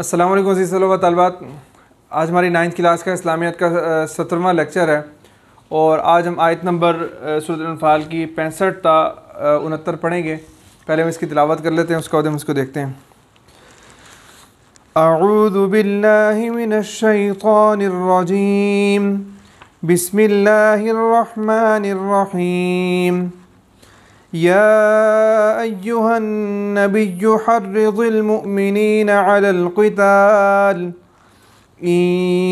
अस्सलाम वालेकुम अजीज़ तलबात आज हमारी नाइन्थ क्लास का इस्लामियत का सत्रहवा लेक्चर है और आज हम आयत नंबर सूरतफ़ाल की पैंसठ ता उनहत्तर पढ़ेंगे पहले हम इसकी तिलावत कर लेते हैं उसके बाद हम उसको देखते हैं अरूदबिल्लिमिनशैतरजीम बसमिल्लर يا ايها النبي حرض المؤمنين على القتال ان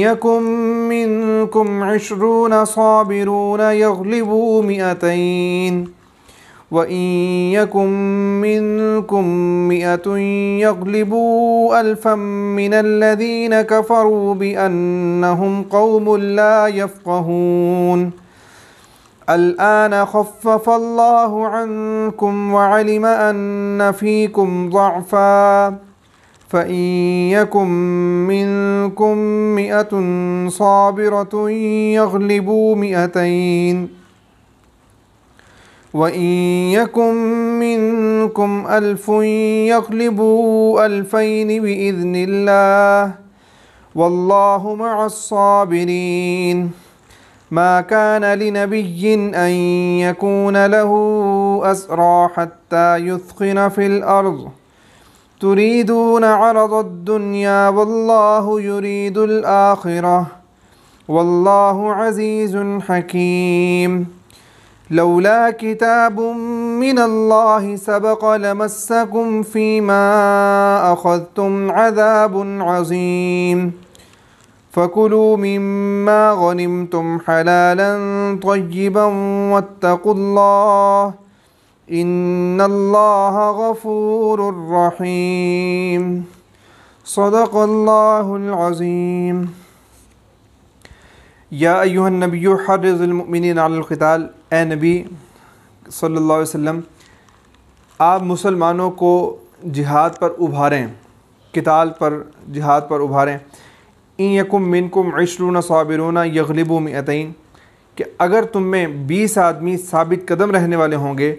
يكن منكم عشرون صابرون يغلبوا مئتين وان يكن منكم مئه يغلبوا الفا من الذين كفروا بانهم قوم لا يفقهون الآن خفف الله عنكم وعلم أن فيكم ضعفا فإن يكن منكم مئة صابرة يغلبوا مئتين وإن يكن منكم ألف يغلبوا ألفين بإذن الله والله مع الصابرين ما كان لنبي أن يكون له أسرى حتى يثخن في الأرض تريدون عرض الدنيا والله يريد الآخرة والله عزيز حكيم لولا كتاب من الله سبق لمسكم فيما أخذتم عذاب عظيم فكلوا مما غنمتم حلالا طيبا واتقوا الله ان الله غفور رحيم صدق الله العظيم القتال أي نبي صلى الله عليه وسلم आप मुसलमानों को जिहाद पर उभारें किताल पर जिहाद पर उभारें इन यकुम मिनकुम इशरूना साबिरुना यगलिब मियतैन कि अगर तुम में बीस आदमी साबित कदम रहने वाले होंगे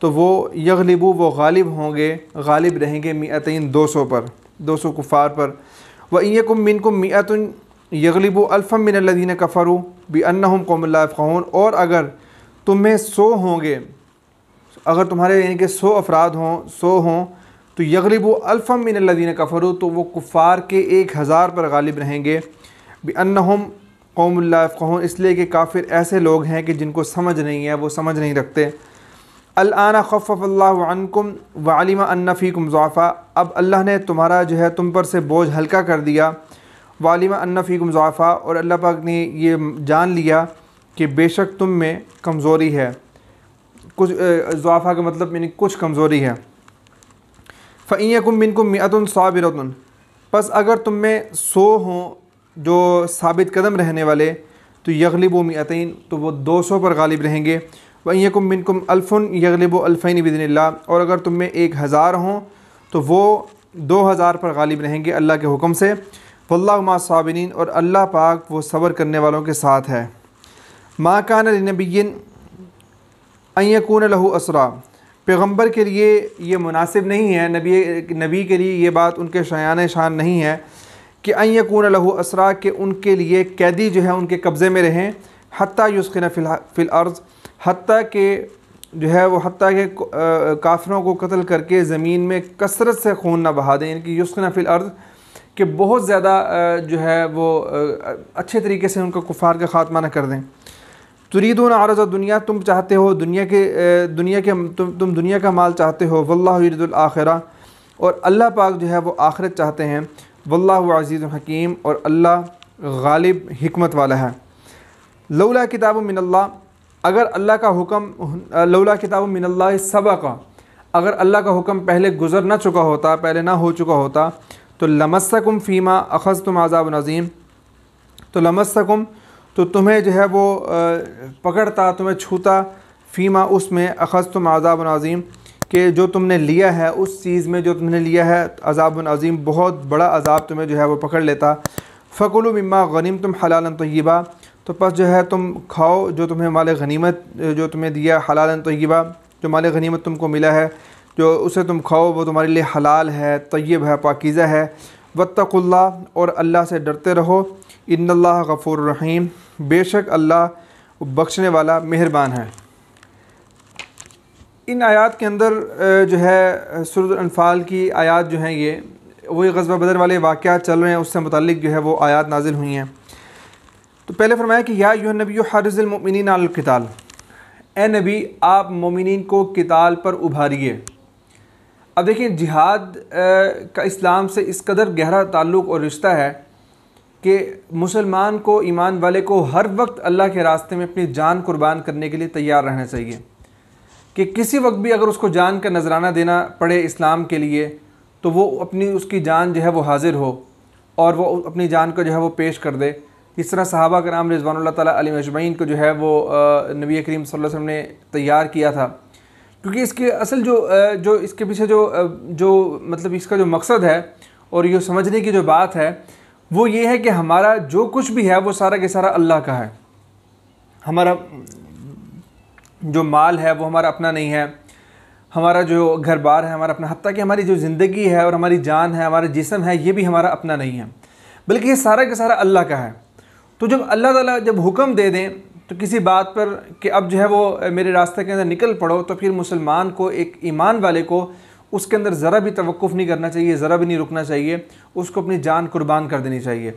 तो वो यगलिबू वो गालिब होंगे गालिब रहेंगे मियतैन दो सौ पर दो सौ कुफ़ार पर व इनकुम मिनकुम मियतन यगलिबू अल्फ़म मिनदीन कफ़रू बी अनहम कौमल्लाफ़ान और अगर तुम्हें सौ होंगे अगर तुम्हारे यानी कि सौ अफराद हों सौ हों तो यगलिब अल्फ़म मिन लदीन कफ़र तो वो कुफ़ार के एक हज़ार पर गालिब रहेंगे बेअनहम कहूँ इसलिए कि काफिर ऐसे लोग हैं कि जिनको समझ नहीं है वो समझ नहीं रखते अलाना खफ़ल्लाकुम वालिमा अन्नफ़ीकुम ज़ाफ़ा अब अल्लाह ने तुम्हारा जो है तुम पर से बोझ हल्का कर दिया वालिमा अन्नफ़ीकुम ज़ाफ़ा और अल्लाह पाक ने ये जान लिया कि बेशक तुम में कमज़ोरी है कुछ ज़ाफ़ा का मतलब यानी कुछ कमज़ोरी है फ़ैकुम बिन कुम मियात साबिरतन बस अगर तुम में सो हों जो साबित कदम रहने वाले तो यगलिब मियतिन तो वो दो सौ पर गालिब रहेंगे वैकुम बिन कुम अल्फ़न यगलिब अल्फ़ैन बिदनल्ला और अगर तुम में एक हज़ार हों तो वो दो हज़ार पर गालिब रहेंगे अल्लाह के हुक्म से वल्ला साबिन और अल्लाह पाक वो सब्र करने वालों के साथ है माँ कान नबीन अयकून लहू असरा पैगम्बर के लिए ये मुनासिब नहीं है नबी नबी के लिए ये बात उनके शायान शान नहीं है कि अयकून लहु लहू असरा के उनके लिए कैदी जो है उनके कब्ज़े में रहें हती युस्किन फ़िल अर्ज़ हती के जो है वो हती के काफरों को कत्ल करके ज़मीन में कसरत से खून ना बहा दें इनकी युस्किन फ़िल अर्ज़ के बहुत ज़्यादा जो है वो अच्छे तरीके से उनका कुफार का ख़ात्मा ना कर दें તુરીદુન અરઝ દુનિયા તુમ ચાહતે હો દુનિયા કે દુનિયા કે તુમ તુમ દુનિયા કા માલ ચાહતે હો વલ્લાહુ ઇરદુલ আখિરા ઓર અલ્લાહ પાક જો હે વો આખિરત ચાહતે હે વલ્લાહુ અઝીઝુર હકીમ ઓર અલ્લાહ ગાલિબ હિકમત વાલા હે લૌલા કિતાબુ મિન અલ્લાહ અગર અલ્લાહ કા હુકમ લૌલા કિતાબુ મિન અલ્લાહ સબકા અગર અલ્લાહ કા હુકમ પહેલે गुज़र ના ચુકા હોતા પહેલે ના હો ચુકા હોતા તો લમસકું ફીમા અખઝતુ માઝાબ ઉનઝીમ તો લમસકું तो तुम्हें जो है वो पकड़ता तुम्हें छूता फ़ीमा उसमें तुम आज़ाब नज़ीम के जो तुमने लिया है उस चीज़ में जो तुमने लिया है अजाब नज़ीम बहुत बड़ा अजाब तुम्हें जो है वो पकड़ लेता फ़कुल मम्मा गनीम तुम हलाल तयबा तो बस जो है तुम खाओ जो तुम्हें माल गनीमत जो तुम्हें दिया हलाल तयबा जो माल गनीमत तुमको मिला है जो उसे तुम खाओ वो तुम्हारे लिए हलाल है तयब है पाकिज़ा है वत्तकुल्ला और अल्लाह से डरते रहो इन्ला गफ़ूर रहीम बेशक अल्लाह बख्शने वाला मेहरबान है इन आयत के अंदर जो है सुरतनफ़ाल की आयत जो हैं ये वही गजबा बदर वाले वाक़ चल रहे हैं उससे मतलब जो है वो आयात नाजिल हुई हैं तो पहले फरमाया कि या यू नबी हरज़मिन अलकताल ए नबी आप मोमिन को किताल पर उभारिए अब देखिए जिहाद का इस्लाम से इस कदर गहरा ताल्लुक़ और रिश्ता है कि मुसलमान को ईमान वाले को हर वक्त अल्लाह के रास्ते में अपनी जान कुर्बान करने के लिए तैयार रहना चाहिए कि किसी वक्त भी अगर उसको जान का नजराना देना पड़े इस्लाम के लिए तो वो अपनी उसकी जान जो है वो हाजिर हो और वो अपनी जान को जो है वो पेश कर दे इस तरह सहाबा का नाम रिजवान तली अजमैन को जो है वो नबी करीम वसल्लम ने तैयार किया था क्योंकि इसके असल जो जो इसके पीछे जो जो मतलब इसका जो मकसद है और ये समझने की जो बात है वो ये है कि हमारा जो कुछ भी है वो सारा के सारा अल्लाह का है हमारा जो माल है वो हमारा अपना नहीं है हमारा जो घर बार है हमारा अपना हती कि हमारी जो ज़िंदगी है और हमारी जान है हमारा जिसम है ये भी हमारा अपना नहीं है बल्कि ये सारा का सारा अल्लाह का है तो जब अल्लाह ताला जब हुक्म दे दें तो किसी बात पर कि अब जो है वो मेरे रास्ते के अंदर निकल पड़ो तो फिर मुसलमान को एक ईमान वाले को उसके अंदर ज़रा भी तवक़ुफ़ नहीं करना चाहिए ज़रा भी नहीं रुकना चाहिए उसको अपनी जान कुर्बान कर देनी चाहिए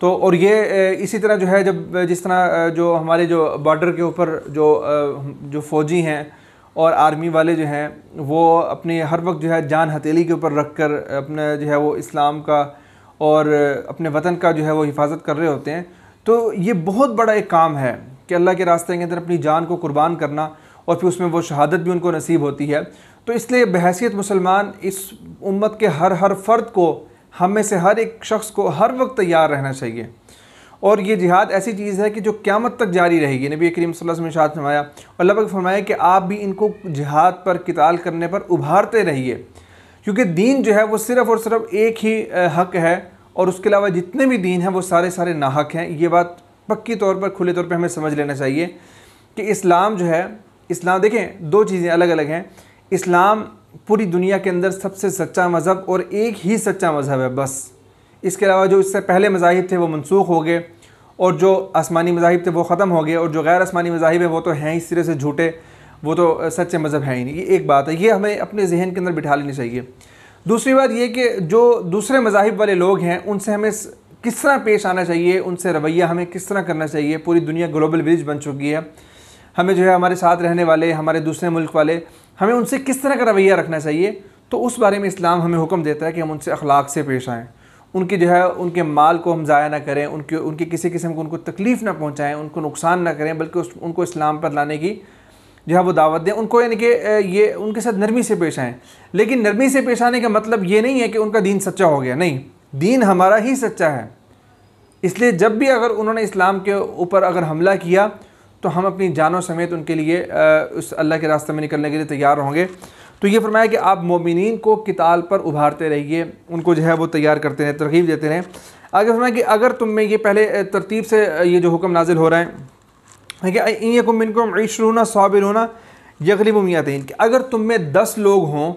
तो और ये इसी तरह जो है जब जिस तरह जो हमारे जो बॉर्डर के ऊपर जो जो फ़ौजी हैं और आर्मी वाले जो हैं वो अपने हर वक्त जो है जान हथेली के ऊपर रख कर अपने जो है वो इस्लाम का और अपने वतन का जो है वो हिफाजत कर रहे होते हैं तो ये बहुत बड़ा एक काम है कि अल्लाह के रास्ते के अंदर अपनी जान को कुर्बान करना और फिर उसमें वो शहादत भी उनको नसीब होती है तो इसलिए बहसीत मुसलमान इस उम्मत के हर हर फ़र्द को हम में से हर एक शख्स को हर वक्त तैयार रहना चाहिए और ये जिहाद ऐसी चीज़ है कि जो क्यामत तक जारी रहेगी नबी करीम वसल्लम शाद फरमाया और लगभग फरमाया कि आप भी इनको जिहाद पर किताल करने पर उभारते रहिए क्योंकि दीन जो है वो सिर्फ़ और सिर्फ एक ही हक है और उसके अलावा जितने भी दीन हैं वो सारे सारे नाहक हैं ये बात पक्की तौर पर खुले तौर पर हमें समझ लेना चाहिए कि इस्लाम जो है इस्लाम देखें दो चीज़ें अलग अलग हैं इस्लाम पूरी दुनिया के अंदर सबसे सच्चा मज़हब और एक ही सच्चा मज़हब है बस इसके अलावा जो इससे पहले मज़ाहिब थे वो मनसूख हो गए और जो आसमानी मज़ाहिब थे वो ख़त्म हो गए और जो गैर आसमानी मज़ाहिब है वो तो हैं इस सिरे से झूठे वो तो सच्चे मज़हब हैं ही नहीं ये एक बात है ये हमें अपने जहन के अंदर बिठा लेनी चाहिए दूसरी बात ये कि जो दूसरे मज़ाहिब वाले लोग हैं उनसे हमें किस तरह पेश आना चाहिए उनसे रवैया हमें किस तरह करना चाहिए पूरी दुनिया ग्लोबल विलेज बन चुकी है हमें जो है हमारे साथ रहने वाले हमारे दूसरे मुल्क वाले हमें उनसे किस तरह का रवैया रखना चाहिए तो उस बारे में इस्लाम हमें हुक्म देता है कि हम उनसे अखलाक से पेश आएँ उनके जो है उनके माल को हम ज़ाया ना करें उनके उनकी किसी किस्म को उनको तकलीफ़ ना पहुँचाएँ उनको नुकसान ना करें बल्कि उस उनको इस्लाम पर लाने की जो है वो दावत दें उनको यानी कि ये उनके साथ नरमी से पेश आएँ लेकिन नरमी से पेश आने का मतलब ये नहीं है कि उनका दीन सच्चा हो गया नहीं दीन हमारा ही सच्चा है इसलिए जब भी अगर उन्होंने इस्लाम के ऊपर अगर हमला किया तो हम अपनी जानों समेत उनके लिए उस अल्लाह के रास्ते में निकलने के लिए तैयार होंगे तो ये फरमाया कि आप मोमिन को किताल पर उभारते रहिए उनको जो है वो तैयार करते रहें तरकीब देते रहें आगे फरमाया कि अगर तुम में ये पहले तरतीब से ये जो हुक्म नाजिल हो रहा है ठीक है कुमिन को होना साबिर होना यगलिब उमियातीन कि अगर तुम में दस लोग हों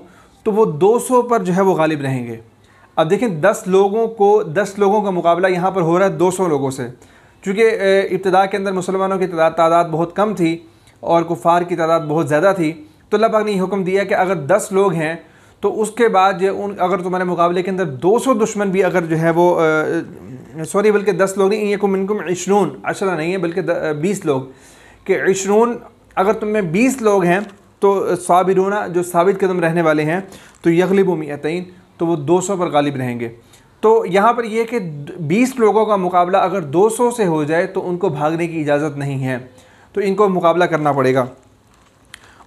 तो वो दो सौ पर जो है वो गालिब रहेंगे अब देखें दस लोगों को दस लोगों का मुकाबला यहाँ पर हो रहा है दो सौ लोगों से चूँकि इब्तदा के अंदर मुसलमानों की तादाद बहुत कम थी और कुफार की तादाद बहुत ज़्यादा थी तो अल्लाह पाक ने हुक्म दिया कि अगर दस लोग हैं तो उसके बाद जो उन अगर तुम्हारे मुकाबले के अंदर दो सौ दुश्मन भी अगर जो है वो सॉरी बल्कि दस लोग नहीं ये कुमिनकुम इशरून अशरा नहीं है बल्कि बीस लोग कि इशरून अगर तुम में बीस लोग हैं तो साबिरूना जो साबित कदम रहने वाले हैं तो यगलिब उमियतीन तो वो दो सौ पर गालिब रहेंगे तो यहाँ पर यह कि बीस लोगों का मुकाबला अगर दो सौ से हो जाए तो उनको भागने की इजाज़त नहीं है तो इनको मुकाबला करना पड़ेगा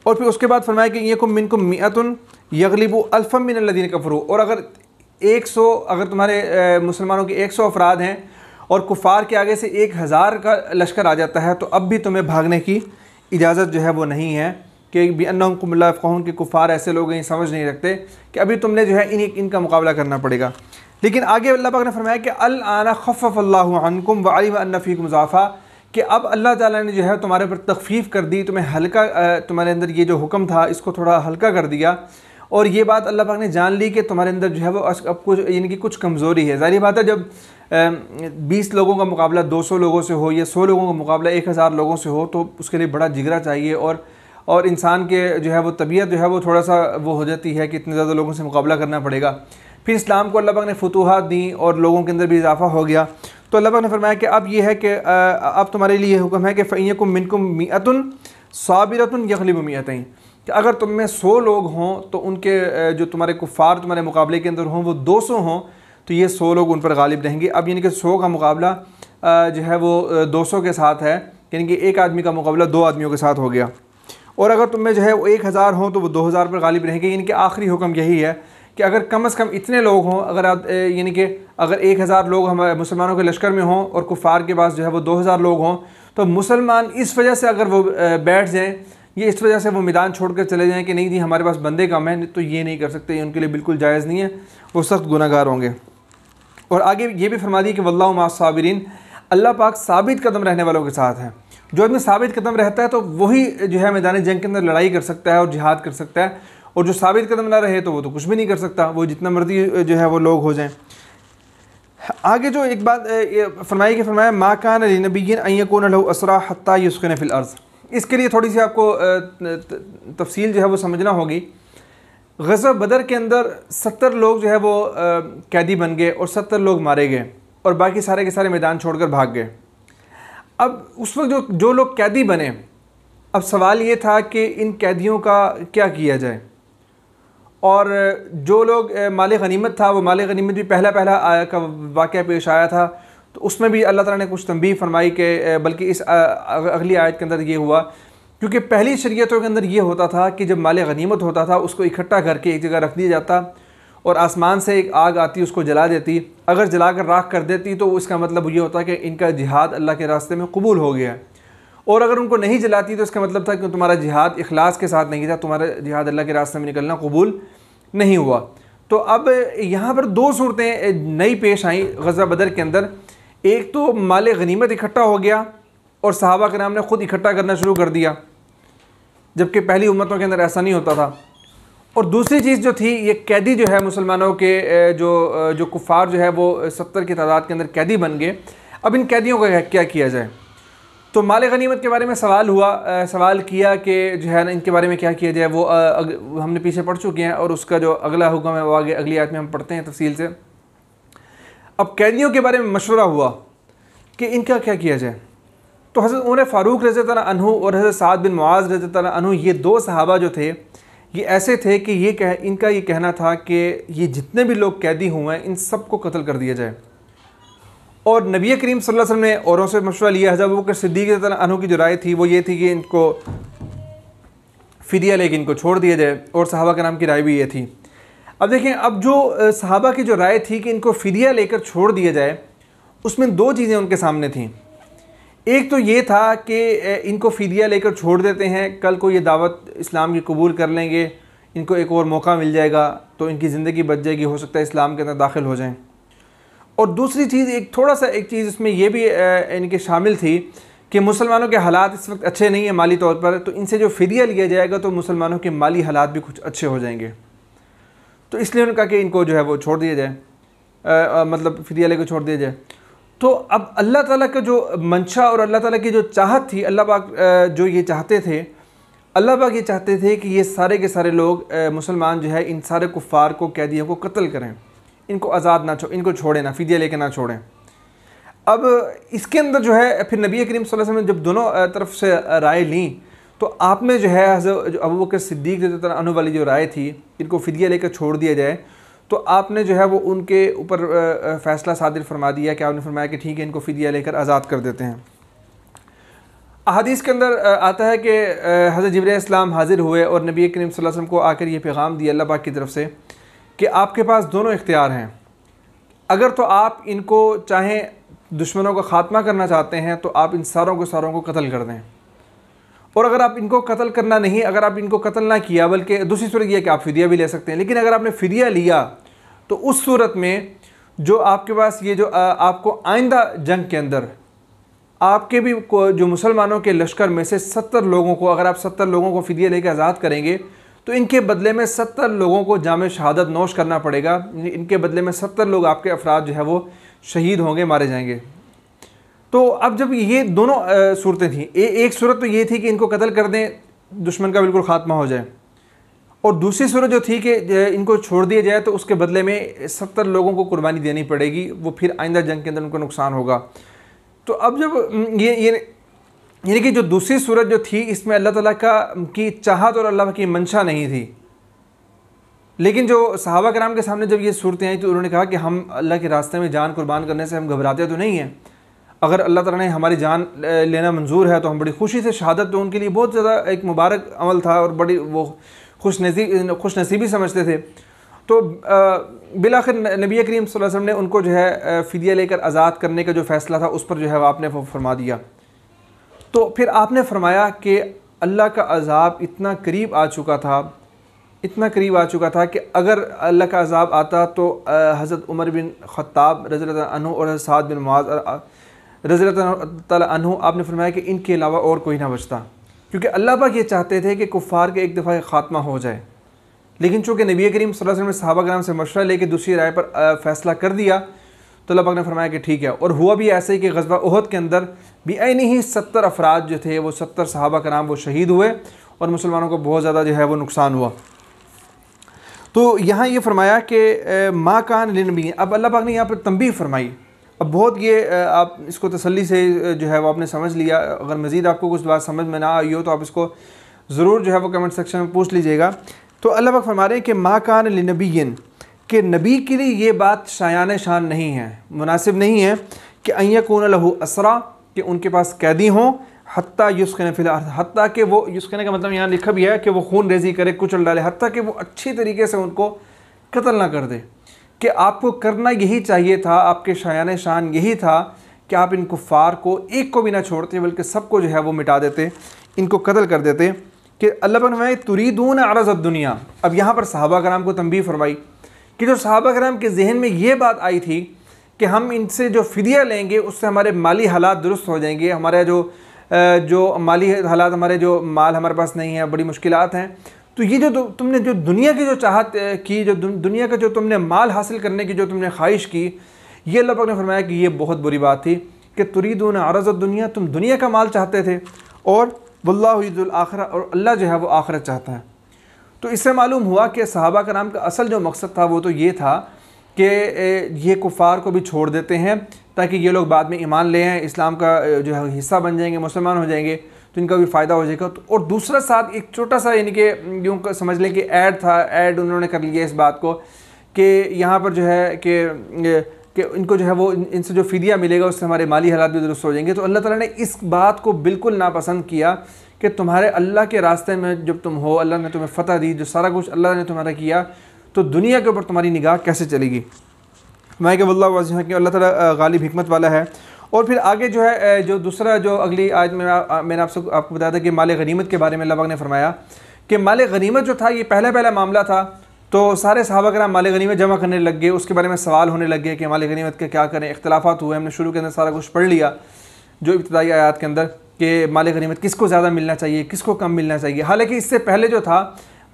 और फिर उसके बाद फरमाया कि ये कुम मिन को मियातन यगलिबू अल्फ़म मिन लदीन कफरू और अगर 100 अगर तुम्हारे मुसलमानों के 100 अफराद हैं और कुफार के आगे से एक हज़ार का लश्कर आ जाता है तो अब भी तुम्हें भागने की इजाज़त जो है वो नहीं है कि भी अन्नकुमल्ला कहूँ कि कुफार ऐसे लोग हैं समझ नहीं रखते कि अभी तुमने जो है इन इनका मुकाबला करना पड़ेगा लेकिन आगे अल्लाह पाक ने फरमाया कि अल आना खफ़ल्लाकुम वाली वनफ़ीक मुजाफ़ा कि अब अल्लाह ताला ने जो है तुम्हारे पर तखफीफ़ कर दी तुम्हें हल्का तुम्हारे अंदर ये जो हुक्म था इसको थोड़ा हल्का कर दिया और ये बात अल्लाह पाक ने जान ली कि तुम्हारे अंदर जो है वो अब कुछ यानी कि कुछ कमज़ोरी है ज़ाहिर बात है जब बीस लोगों का मुकाबला दो सौ लोगों से हो या सौ लोगों का मुकाबला एक हज़ार लोगों से हो तो उसके लिए बड़ा जिगरा चाहिए और और इंसान के जो है वो तबीयत जो है वो थोड़ा सा वो हो जाती है कि इतने ज़्यादा लोगों से मुकाबला करना पड़ेगा फिर इस्लाम को अल्लाह पाक ने फतूहत दी और लोगों के अंदर भी इजाफा हो गया तो अल्लाह पाक ने फरमाया कि अब यह है कि अब तुम्हारे लिए हुक्म है कि फ़ैकुम मिनकुम मियतुन साबिरतन यखलिब मियतें कि अगर तुम में सौ लोग हों तो उनके जो तुम्हारे कुफ़ार तुम्हारे मुकाबले के अंदर हों वो दो सौ हों तो ये सौ लोग उन पर गालिब रहेंगे अब यानी कि सौ का मुकाबला जो है वो दो सौ के साथ है यानी कि एक आदमी का मुकाबला दो आदमियों के साथ हो गया और अगर तुम में जो है वो एक हज़ार हों तो वो दो हज़ार पर गालिब रहेंगे यानी कि आखिरी हुक्म यही है कि अगर कम से कम इतने लोग हों अगर आप यानी कि अगर एक हज़ार लोग हमारे मुसलमानों के लश्कर में हों और कुफार के पास जो है वो दो हज़ार लोग हों तो मुसलमान इस वजह से अगर वो बैठ जाएँ ये इस वजह से वो मैदान छोड़ कर चले जाएँ कि नहीं जी हमारे पास बंदे कम हैं तो ये नहीं कर सकते ये उनके लिए बिल्कुल जायज़ नहीं है वो सख्त गुनागार होंगे और आगे ये भी फरमा दी कि वल्ला साबिरीन अल्लाह पाक साबित कदम रहने वालों के साथ हैं जो आदमी साबित कदम रहता है तो वही जो है मैदान जंग के अंदर लड़ाई कर सकता है और जिहाद कर सकता है और जो साबित कदम ना रहे तो वो तो कुछ भी नहीं कर सकता वो जितना मर्जी जो है वो लोग हो जाएँ आगे जो एक बात फरमाई कि फरमाया माँ कान अली नबीन अयकोन असरा हती युस्किन फिल अर्ज़ इसके लिए थोड़ी सी आपको तफसील जो है वो समझना होगी गज़ब बदर के अंदर सत्तर लोग जो है वो कैदी बन गए और सत्तर लोग मारे गए और बाकी सारे के सारे मैदान छोड़कर भाग गए अब उस वक्त जो जो लोग कैदी बने अब सवाल ये था कि इन कैदियों का क्या किया जाए और जो लोग माल गनीमत था वो माल गनीमत भी पहला पहला आया का वाक़ पेश आया था तो उसमें भी अल्लाह ताला ने कुछ तंबी फरमाई के बल्कि इस अगली आयत के अंदर ये हुआ क्योंकि पहली शरीयतों के अंदर ये होता था कि जब माल गनीमत होता था उसको इकट्ठा करके एक जगह रख दिया जाता और आसमान से एक आग आती उसको जला देती अगर जला कर राख कर देती तो उसका मतलब ये होता कि इनका जिहाद अल्लाह के रास्ते में कबूल हो गया है और अगर उनको नहीं जलाती तो इसका मतलब था कि तुम्हारा जिहाद अखलास के साथ नहीं था तुम्हारा जिहाद अल्लाह के रास्ते में निकलना कबूल नहीं हुआ तो अब यहाँ पर दो सूरतें नई पेश आई गज़ा बदर के अंदर एक तो माल गनीमत इकट्ठा हो गया और साहबा के नाम ने ख़ुद इकट्ठा करना शुरू कर दिया जबकि पहली उम्मतों के अंदर ऐसा नहीं होता था और दूसरी चीज़ जो थी ये कैदी जो है मुसलमानों के जो जो कुफार जो है वो सत्तर की तादाद के अंदर कैदी बन गए अब इन कैदियों का क्या किया जाए तो माल गनीमत के बारे में सवाल हुआ आ, सवाल किया कि जो है ना इनके बारे में क्या किया जाए वो आ, अग, हमने पीछे पढ़ चुके हैं और उसका जो अगला हुक्म है वो आगे अगली आयत में हम पढ़ते हैं तफसील से अब कैदियों के बारे में मशवरा हुआ कि इनका क्या किया जाए तो हज़रत उन्हें फ़ारूक रज तनहु और हज़रत साद बिन मुआज़ रज़ी तनहु ये दो सहाबा जो थे ये ऐसे थे कि ये कह इनका ये कहना था कि ये जितने भी लोग कैदी हुए हैं इन सबको कत्ल कर दिया जाए और नबी करीम वसल्लम ने औरों से मशवरा लिया हजरत बकर सिद्दीक अनहों की जो राय थी वो ये थी कि इनको फिदिया लेकिन इनको छोड़ दिया जाए और सहाबा के नाम की राय भी ये थी अब देखें अब जो सहाबा की जो राय थी कि इनको फिदिया लेकर छोड़ दिया जाए उसमें दो चीज़ें उनके सामने थीं एक तो ये था कि इनको फिदिया लेकर छोड़ देते हैं कल को ये दावत इस्लाम की कबूल कर लेंगे इनको एक और मौका मिल जाएगा तो इनकी ज़िंदगी बच जाएगी हो सकता है इस्लाम के अंदर दाखिल हो जाएँ और दूसरी चीज़ एक थोड़ा सा एक चीज़ इसमें यह भी इनके शामिल थी कि मुसलमानों के हालात इस वक्त अच्छे नहीं हैं माली तौर पर तो इनसे जो फ़िदिया लिया जाएगा तो मुसलमानों के माली हालात भी कुछ अच्छे हो जाएंगे तो इसलिए उन्होंने कहा कि इनको जो है वो छोड़ दिया जाए मतलब फ़िदिया लेकर छोड़ दिया जाए तो अब अल्लाह ताला का जो मंशा और अल्लाह ताला की जो चाहत थी अल्लाह पाक जो ये चाहते थे अल्लाह पाक ये चाहते थे कि ये सारे के सारे लोग मुसलमान जो है इन सारे कुफ़ार को कैदियों को कत्ल करें इनको आज़ाद ना छोड़ इनको छोड़ें ना फिदिया लेके ना छोड़ें अब इसके अंदर जो है फिर नबी करीम वसल्लम ने जब दोनों तरफ से राय ली तो आप में जो है जो अबू बकर सिद्दीक जो तरह अनु वाली जो राय थी इनको फिदिया लेकर छोड़ दिया जाए तो आपने जो है वो उनके ऊपर फ़ैसला सादिर फरमा दिया कि आपने फरमाया कि ठीक है इनको फिदिया लेकर आज़ाद कर देते हैं अहादीस के अंदर आता है कि हज़रत इस्लाम हाज़िर हुए और नबी करीम वसल्लम को आकर ये पैगाम दिया अल्लाह पाक की तरफ से कि आपके पास दोनों इख्तियार हैं अगर तो आप इनको चाहें दुश्मनों का ख़ात्मा करना चाहते हैं तो आप इन सारों को सारों को कत्ल कर दें और अगर आप इनको कत्ल करना नहीं अगर आप इनको कत्ल ना किया बल्कि दूसरी सूरत यह कि आप फ़िदिया भी ले सकते हैं लेकिन अगर आपने फ़िदिया लिया तो उस सूरत में जो आपके पास ये जो आपको आइंदा जंग के अंदर आपके भी जो मुसलमानों के लश्कर में से सत्तर लोगों को अगर आप सत्तर लोगों को फ़िदिया लेकर आज़ाद करेंगे तो इनके बदले में सत्तर लोगों को जाम शहादत नोश करना पड़ेगा इनके बदले में सत्तर लोग आपके अफराद जो है वो शहीद होंगे मारे जाएंगे तो अब जब ये दोनों सूरतें थीं एक सूरत तो ये थी कि इनको कत्ल कर दें दुश्मन का बिल्कुल ख़ात्मा हो जाए और दूसरी सूरत जो थी कि इनको छोड़ दिया जाए तो उसके बदले में सत्तर लोगों को कुर्बानी देनी पड़ेगी वो फिर आइंदा जंग के अंदर उनको नुकसान होगा तो अब जब ये ये यानी कि जो दूसरी सूरत जो थी इसमें अल्लाह ताला का की चाहत और अल्लाह की मंशा नहीं थी लेकिन जो सहाबा कराम के सामने जब ये सूरतें आई तो उन्होंने कहा कि हम अल्लाह के रास्ते में जान कुर्बान करने से हम घबराते तो नहीं हैं अगर अल्लाह ताला ने हमारी जान लेना मंजूर है तो हम बड़ी खुशी से शहादत तो उनके लिए बहुत ज़्यादा एक मुबारक अमल था और बड़ी वो खुश नसीब खुश नसीबी समझते थे तो बिलाखिर नबी करीम वसल्लम ने उनको जो है फ़िदिया लेकर आज़ाद करने का जो फ़ैसला था उस पर जो है आपने फरमा दिया तो फिर आपने फरमाया कि अल्लाह का अजाब इतना करीब आ चुका था इतना करीब आ चुका था कि अगर अल्लाह का अजाब आता तो हज़रत उमर बिन ख़त्ताब रज़रत अनू और साद बिन मुआज़ रज़रत अनू आपने फरमाया कि इनके अलावा और कोई ना बचता क्योंकि अल्लाह पाक ये चाहते थे कि कुफ़ार के एक दफ़ा ख़ात्मा हो जाए लेकिन चूँकि नबी करीम सल्लल्लाहु अलैहि वसल्लम ने सहाबा कराम से मशा लेके दूसरी राय पर फ़ैसला कर दिया तो अल्लाह पाक ने फरमाया कि ठीक है और हुआ भी ऐसे ही कि गजबा उहद के अंदर भी ऐन ही सत्तर अफराद जो थे वो सत्तर सहाबा नाम वो शहीद हुए और मुसलमानों को बहुत ज़्यादा जो है वो नुकसान हुआ तो यहाँ ये फरमाया कि माँ कान लिनबी अब अल्लाह पाक ने यहाँ पर तंबी फरमाई अब बहुत ये आप इसको तसली से जो है वो आपने समझ लिया अगर मज़ीद आपको कुछ बात समझ में ना आई हो तो आप इसको ज़रूर जो है वो कमेंट सेक्शन में पूछ लीजिएगा तो अल्लाह पाक फरमा रहे हैं कि माँ कान लिनबीन कि नबी के लिए ये बात शायान शान नहीं है मुनासिब नहीं है कि अयकून लहू असरा कि उनके पास कैदी हों हती युस्कन फिल हती के वो युस्कन का मतलब यहाँ लिखा भी है कि वो खून रेजी करे कुचल डाले हती कि वो अच्छी तरीके से उनको कत्ल ना कर दे कि आपको करना यही चाहिए था आपके शायान शान यही था कि आप इन कुफ़ार को एक को भी ना छोड़ते बल्कि सबको जो है वो मिटा देते इनको कत्ल कर देते कि अल्लाह फरमाए तुरीदून अरज़ दुनिया अब यहाँ पर साहबा कराम को तंबी फरमाई कि जो सहाबा कराम के जहन में ये बात आई थी कि हम इनसे जो फ़िदिया लेंगे उससे हमारे माली हालात दुरुस्त हो जाएंगे हमारे जो जो माली हालात हमारे जो माल हमारे पास नहीं है बड़ी मुश्किल हैं तो ये जो तुमने जो दुनिया की जो चाहत की जो दुनिया का जो तुमने माल हासिल करने की जो तुमने ख्वाहिश की ये अल्लाह पाक ने फरमाया कि ये बहुत बुरी बात थी कि तुरीदून आरज़ दुनिया तुम दुनिया का माल चाहते थे और वल्लाजुल आखरा और अल्लाह जो है वो आखरत चाहता है तो इससे मालूम हुआ कि सहाबा का नाम का असल जो मकसद था वो तो ये था कि ये कुफ़ार को भी छोड़ देते हैं ताकि ये लोग बाद में ईमान ले आएँ इस्लाम का जो है हिस्सा बन जाएंगे मुसलमान हो जाएंगे तो इनका भी फ़ायदा हो जाएगा तो और दूसरा साथ एक छोटा सा यानी कि यूँ समझ लें कि ऐड था ऐड उन्होंने कर लिया इस बात को कि यहाँ पर जो है कि कि इनको जो है वो इनसे जो फ़िदिया मिलेगा उससे हमारे माली हालात भी दुरुस्त हो जाएंगे तो अल्लाह ताला ने इस बात को बिल्कुल नापसंद किया कि तुम्हारे अल्लाह के रास्ते में जब तुम हो अल्लाह ने तुम्हें फ़तह दी जो सारा कुछ अल्लाह ने तुम्हारा किया तो दुनिया के ऊपर तुम्हारी निगाह कैसे चलेगी मैं कि वल्ला वजह कि अल्लाह ताला गालिब हमत वाला है और फिर आगे जो है जो दूसरा जो अगली आज मैं मैंने आपसे आपको बताया था कि माल गनीमत के बारे में अल्लाह ने फरमाया कि माल गनीमत जो था ये पहला पहला मामला था तो सारे सहाबा कराम माल गनीमत जमा करने लग गए उसके बारे में सवाल होने लग गए कि माल गनीमत के क्या करें इख्तलाफात हुए हमने शुरू के अंदर सारा कुछ पढ़ लिया जो इब्तदाई आयात के अंदर कि माल गनीमत किसको ज़्यादा मिलना चाहिए किसको कम मिलना चाहिए हालांकि इससे पहले जो था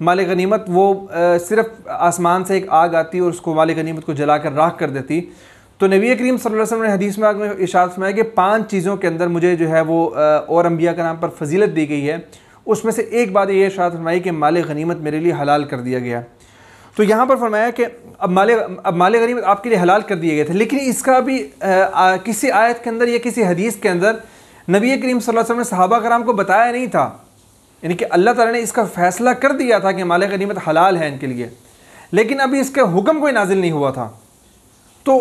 माल गनीमत वो सिर्फ आसमान से एक आग आती और उसको माल गनीमत को जला कर राख कर देती तो नबी करीम वसल्लम ने हदीस में इशात फरमाया कि पांच चीज़ों के अंदर मुझे जो है वो और अम्बिया के नाम पर फजीलत दी गई है उसमें से एक बात ये इशात फरमाई कि माल गनीमत मेरे लिए हलाल कर दिया गया तो यहाँ पर फरमाया कि अब माल अब माल गनीमत आपके लिए हलाल कर दिए गए थे लेकिन इसका भी किसी आयत के अंदर या किसी हदीस के अंदर नबी करीम वसल्लम ने सहाबा कराम को बताया नहीं था यानी कि अल्लाह ताला ने इसका फ़ैसला कर दिया था कि माल गनीमत हलाल है इनके लिए लेकिन अभी इसके हुक्म कोई नाजिल नहीं हुआ था तो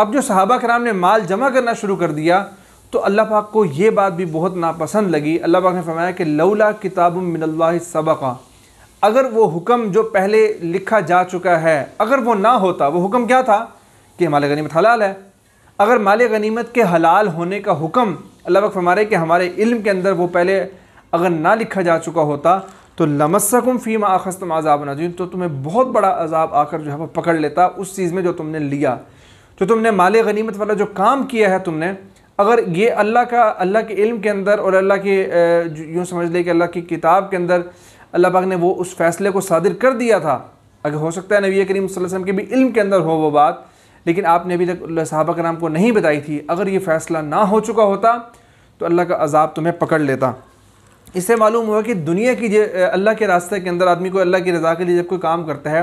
अब जो सहाबा कराम ने माल जमा करना शुरू कर दिया तो अल्लाह पाक को ये बात भी बहुत नापसंद लगी अल्लाह पाक ने फरमाया कि लौला किताब मिनल्ला सबका अगर वो हुक्म जो पहले लिखा जा चुका है अगर वो ना होता वो हुक्म क्या था कि माल गनीमत हलाल है अगर माल गनीमत के हलाल होने का हुक्म अल्लाह वक्त रहे कि हमारे इल्म के अंदर वो पहले अगर ना लिखा जा चुका होता तो लमसकुम फ़ीम आखस्तम आज़ाब नाजीम तो तुम्हें बहुत बड़ा अजाब आकर जो है वो पकड़ लेता उस चीज़ में जो तुमने लिया जो तुमने माल गनीमत वाला जो काम किया है तुमने अगर ये अल्लाह का अल्लाह के इल्म के अंदर और अल्लाह के यूँ समझ ले कि अल्लाह की किताब के अंदर अल्लाह पाक ने वो उस फैसले को सादिर कर दिया था अगर हो सकता है नबी करीम वसल्लम के भी इल्म के अंदर हो वो बात लेकिन आपने अभी तक साहबा का को नहीं बताई थी अगर ये फ़ैसला ना हो चुका होता तो अल्लाह का अजाब तुम्हें पकड़ लेता इससे मालूम हुआ कि दुनिया की अल्लाह के रास्ते के अंदर आदमी को अल्लाह की रज़ा के लिए जब कोई काम करता है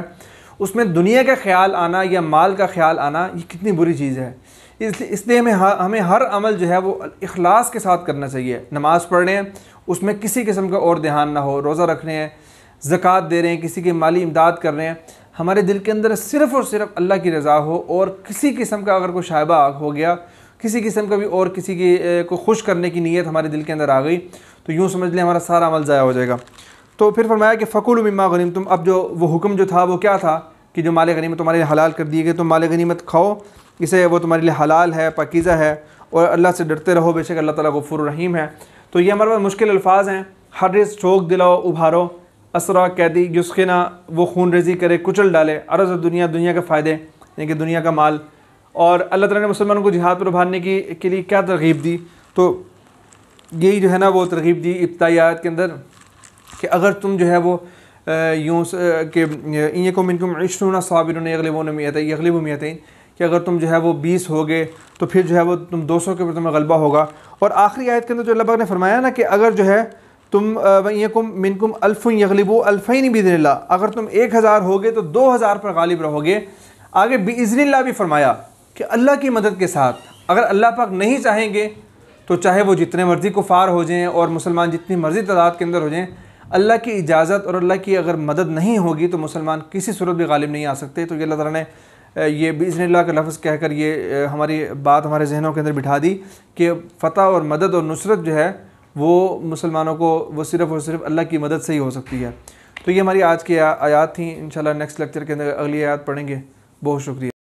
उसमें दुनिया का ख्याल आना या माल का ख्याल आना ये कितनी बुरी चीज़ है इसलिए इसलिए हमें हमें हर अमल जो है वो अखलास के साथ करना चाहिए नमाज़ पढ़ रहे हैं उसमें किसी किस्म का और ध्यान ना हो रोज़ा रख रहे हैं ज़क़़त दे रहे हैं किसी की माली इमदाद कर रहे हैं हमारे दिल के अंदर सिर्फ़ और सिर्फ अल्लाह की रज़ा हो और किसी किस्म का अगर कोई शायबा हो गया किसी किस्म का भी और किसी की को खुश करने की नीयत हमारे दिल के अंदर आ गई तो यूँ समझ लें हमारा सारा अमल ज़ाया हो जाएगा तो फिर फरमाया कि फ़कुल मम्मा गनीम तुम अब जो वो हुक्म जो था वो क्या था कि जो माल गनीमत तुम्हारे लिए हलाल कर दिए गए तुम माल गनीमत खाओ इसे वो तुम्हारे लिए हलाल है पाकिज़ा है और अल्लाह से डरते रहो बेशक अल्लाह ताला गफ़ुर रहीम है तो ये हमारे पास मुश्किल अल्फाज हैं हर रिस चौक दिलाओ उभारो असरा कैदी युस्खिना वो खून रेजी करे कुचल डाले अरज दुनिया दुनिया के फ़ायदे यानी कि दुनिया का माल और अल्लाह ताला ने मुसलमानों को जिहाद पर उभारने की के लिए क्या तरगीब दी तो यही जो है ना वो तरगीब दी इब्तायात के अंदर कि अगर तुम जो है वो यूँ के ये को मिनकुम इशनुना साबिर यगलिबों मियात यगलिब मियातिन कि अगर तुम जो है वो बीस हो गए तो फिर जो है वो तुम दो सौ के ऊपर तुम्हें गलबा होगा और आखिरी आयत के अंदर जो अल्लाह ने फरमाया ना कि अगर जो है तुम वैकुम मिनकुम अल्फुन यगलिबो अल्फ़ैन ला अगर तुम एक हज़ार होगे तो दो हज़ार पर गालिब रहोगे आगे बिजनला भी फरमाया कि अल्लाह की मदद के साथ अगर अल्लाह पाक नहीं चाहेंगे तो चाहे वो जितने मर्ज़ी कुफ़ार हो जाएँ और मुसलमान जितनी मर्ज़ी तादाद के अंदर हो जाएँ अल्लाह की इजाज़त और अल्लाह की अगर मदद नहीं होगी तो मुसलमान किसी सूरत भी गालिब नहीं आ सकते तो ये अल्लाह तला ने ये बिजनला का लफ्ज़ कहकर ये हमारी बात हमारे जहनों के अंदर बिठा दी कि फ़तह और मदद और नुसरत जो है वो मुसलमानों को वो सिर्फ़ और सिर्फ अल्लाह की मदद से ही हो सकती है तो ये हमारी आज की आयात थी इन नेक्स्ट लेक्चर के अंदर अगली आयात पढ़ेंगे बहुत शुक्रिया